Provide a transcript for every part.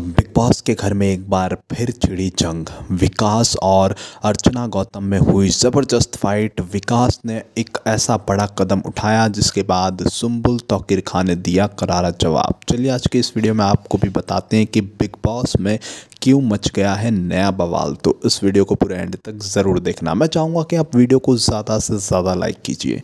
big boss के घर में एक बार फिर छिड़ी जंग विकास और अर्चना गौतम में हुई ज़बरदस्त फाइट विकास ने एक ऐसा बड़ा कदम उठाया जिसके बाद सुम्बुल तोकिर खान ने दिया करारा जवाब चलिए आज के इस वीडियो में आपको भी बताते हैं कि बिग बॉस में क्यों मच गया है नया बवाल तो इस वीडियो को पूरे एंड तक ज़रूर देखना मैं चाहूँगा कि आप वीडियो को ज़्यादा से ज़्यादा लाइक कीजिए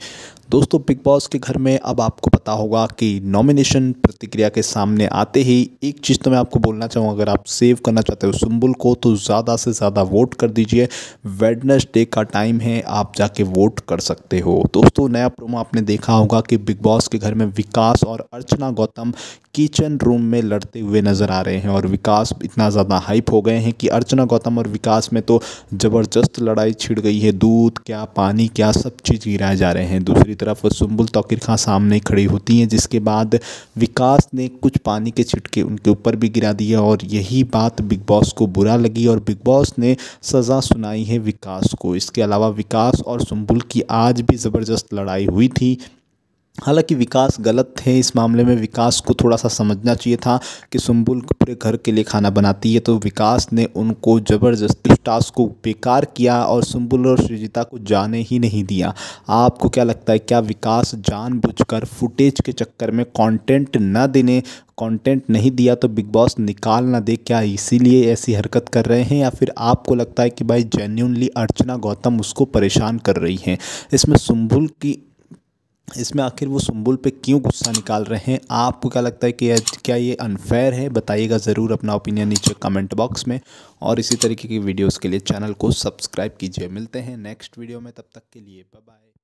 दोस्तों बिग बॉस के घर में अब आपको पता होगा कि नॉमिनेशन प्रतिक्रिया के सामने आते ही एक चीज़ तो मैं आपको बोलना चाहूँगा अगर आप सेव करना चाहते हो सुम्बुल को तो ज़्यादा से ज़्यादा वोट कर दीजिए वेडनेसडे का टाइम है आप जाके वोट कर सकते हो दोस्तों नया प्रोमो आपने देखा होगा कि बिग बॉस के घर में विकास और अर्चना गौतम किचन रूम में लड़ते हुए नज़र आ रहे हैं और विकास इतना ज़्यादा हाइप हो गए हैं कि अर्चना गौतम और विकास में तो ज़बरदस्त लड़ाई छिड़ गई है दूध क्या पानी क्या सब चीज़ गिराए जा रहे हैं दूसरी तरफ सुम्बुल तोकिर खां सामने खड़ी होती हैं जिसके बाद विकास ने कुछ पानी के छिटके उनके ऊपर भी गिरा दिया और यही बात बिग बॉस को बुरा लगी और बिग बॉस ने सज़ा सुनाई है विकास को इसके अलावा विकास और सुम्बुल की आज भी ज़बरदस्त लड़ाई हुई थी हालांकि विकास गलत थे इस मामले में विकास को थोड़ा सा समझना चाहिए था कि सुम्बुल पूरे घर के लिए खाना बनाती है तो विकास ने उनको ज़बरदस्ती टास्क को बेकार किया और सुम्बुल और श्रीजिता को जाने ही नहीं दिया आपको क्या लगता है क्या विकास जानबूझकर फुटेज के चक्कर में कंटेंट ना देने कंटेंट नहीं दिया तो बिग बॉस निकाल ना दे क्या इसीलिए ऐसी हरकत कर रहे हैं या फिर आपको लगता है कि भाई जेन्यूनली अर्चना गौतम उसको परेशान कर रही हैं इसमें सुम्बुल की इसमें आखिर वो सुम्बुल पे क्यों गुस्सा निकाल रहे हैं आपको क्या लगता है कि क्या ये अनफेयर है बताइएगा ज़रूर अपना ओपिनियन नीचे कमेंट बॉक्स में और इसी तरीके की वीडियोस के लिए चैनल को सब्सक्राइब कीजिए मिलते हैं नेक्स्ट वीडियो में तब तक के लिए बाय